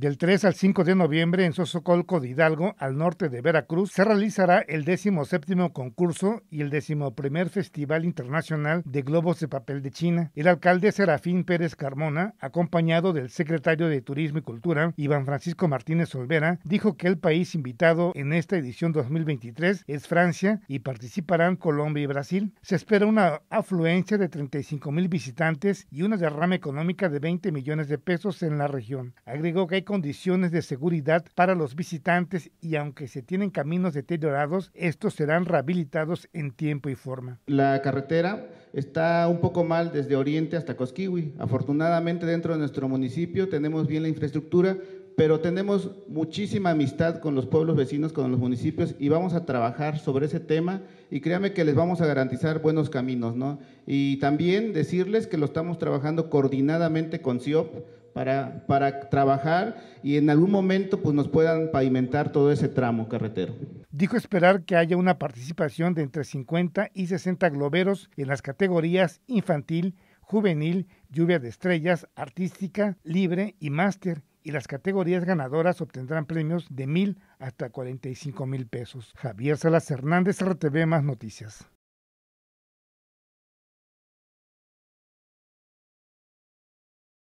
Del 3 al 5 de noviembre en Sosocolco de Hidalgo, al norte de Veracruz, se realizará el 17 concurso y el 11 Festival Internacional de Globos de Papel de China. El alcalde Serafín Pérez Carmona, acompañado del secretario de Turismo y Cultura, Iván Francisco Martínez Solvera, dijo que el país invitado en esta edición 2023 es Francia y participarán Colombia y Brasil. Se espera una afluencia de 35 mil visitantes y una derrama económica de 20 millones de pesos en la región. Agregó que hay condiciones de seguridad para los visitantes y aunque se tienen caminos deteriorados, estos serán rehabilitados en tiempo y forma. La carretera está un poco mal desde Oriente hasta Cosquiwi. Afortunadamente dentro de nuestro municipio tenemos bien la infraestructura, pero tenemos muchísima amistad con los pueblos vecinos, con los municipios y vamos a trabajar sobre ese tema y créame que les vamos a garantizar buenos caminos, ¿no? Y también decirles que lo estamos trabajando coordinadamente con CIOP para, trabajar y en algún momento pues, nos puedan pavimentar todo ese tramo carretero. Dijo esperar que haya una participación de entre 50 y 60 globeros en las categorías infantil, juvenil, lluvia de estrellas, artística, libre y máster y las categorías ganadoras obtendrán premios de mil hasta 45 mil pesos. Javier Salas Hernández, RTV Más Noticias.